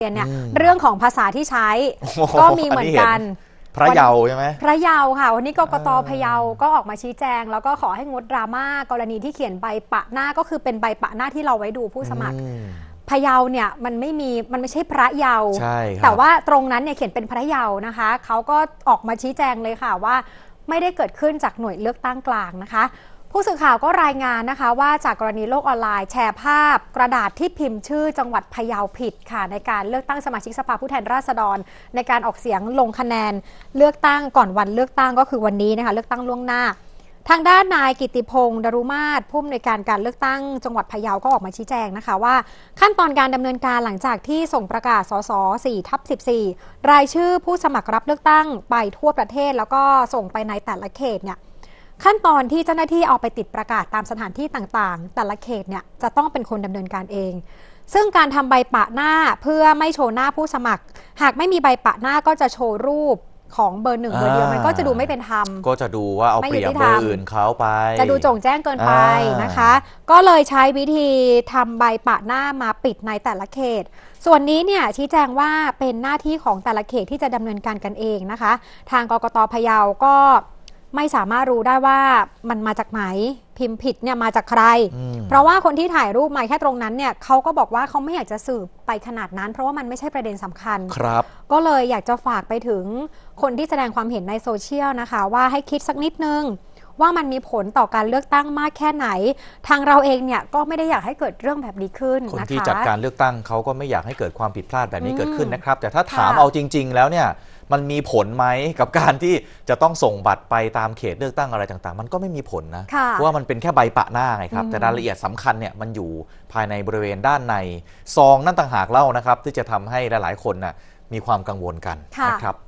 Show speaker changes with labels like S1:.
S1: เรียนเนี่ยเรื่องของภาษาที่ใช้ก็มีเหมือนกัน
S2: พระเยาใช่ไหมพ
S1: ระเยาค่ะวันนี้กกตพระเยาก็ออกมาชี้แจง แล้วก็ขอให้งดดราม่ากรณีที่เขียนใบปะหน้าก็คือเป็นใบปะหน้าที่เราไว้ดูผู้สมัครพะเยาเนี่ยมันไม่มีมันไม่ใช่พระเยาใช่แต่ว่าตรงนั้นเนี่ยเขียนเป็นพระเยานะคะเขาก็ออกมาชี้แจงเลยค่ะว่าไม่ได้เกิดขึ้นจากหน่วยเลือกตั้งกลางนะคะผู้สื่อข่าวก็รายงานนะคะว่าจากกรณีโลกออนไลน์แชร์ภาพกระดาษที่พิมพ์ชื่อจังหวัดพะเยาผิดค่ะในการเลือกตั้งสมาชิกสภาผู้แทนราษฎรในการออกเสียงลงคะแนน เลือกตั้งก่อนวันเลือกตั้งก็คือวันนี้นะคะเลือกตั้งล่วงหน้า ทางด้านนายกิติพงศ์ดารุมาศผู้อำนวยการการเลือกตั้งจังหวัดพะเยาก็ออกมาชี้แจงนะคะว่าขั้นตอนการดำเนินการหลังจากที่ส่งประกาศสส4ทับ14รายชื่อผู้สมัครรับเลือกตั้งไปทั่วประเทศ แล้วก็ส่งไปในแต่ละเขตเนี่ยขั้นตอนที่เจ้าหน้าที่เอาไปติดประกาศตามสถานที่ต่างๆ แต่ละเขตเนี่ยจะต้องเป็นคนดำเนินการเอง ซึ่งการทำใบปะหน้าเพื่อไม่โชว์หน้าผู้สมัคร หากไม่มีใบปะหน้าก็จะโชว์รูปของเบอร์หนึ่งเบอร์เดียวมัน ก็จะดูไม่เป็นธรรม
S2: ก็จะดูว่าเอาเปรียบเบอร์อื่นเขาไป จะดูจง
S1: แจ้งเกินไปนะคะ ก็เลยใช้วิธีทำใบปะหน้ามาปิดในแต่ละเขต ส่วนนี้เนี่ยชี้แจงว่าเป็นหน้าที่ของแต่ละเขตที่จะดำเนินการกันเองนะคะ ทางกกตพะเยาก็ไม่สามารถรู้ได้ว่ามันมาจากไหนพิมพ์ผิดเนี่ยมาจากใครเพราะว่าคนที่ถ่ายรูปมาแค่ตรงนั้นเนี่ยเขาก็บอกว่าเขาไม่อยากจะสืบไปขนาดนั้นเพราะว่ามันไม่ใช่ประเด็นสำคัญครับ ก็เลยอยากจะฝากไปถึงคนที่แสดงความเห็นในโซเชียลนะคะ ว่าให้คิดสักนิดนึง ว่ามันมีผลต่อการเลือกตั้งมากแค่ไหน ทางเราเองเนี่ยก็ไม่ได้อยากให้เกิดเรื่องแบบนี้ขึ้นคนะคะที่จัดการ
S2: เลือกตั้งเขาก็ไม่อยากให้เกิดความผิดพลาดแบบนี้เกิดขึ้นนะครับ แต่ถ้าถามเอาจริง ๆ แล้วเนี่ยมันมีผลไหมกับการที่จะต้องส่งบัตรไปตามเขตเลือกตั้งอะไรต่าง ๆ มันก็ไม่มีผลนะ เพราะว่ามันเป็นแค่ใบปะหน้าไงครับ แต่รายละเอียดสำคัญเนี่ยมันอยู่ภายในบริเวณด้านใน ซองนั่นต่างหากเล่านะครับ ที่จะทำให้หลายๆคนนะ่ะมีความกังวลกันนะครับ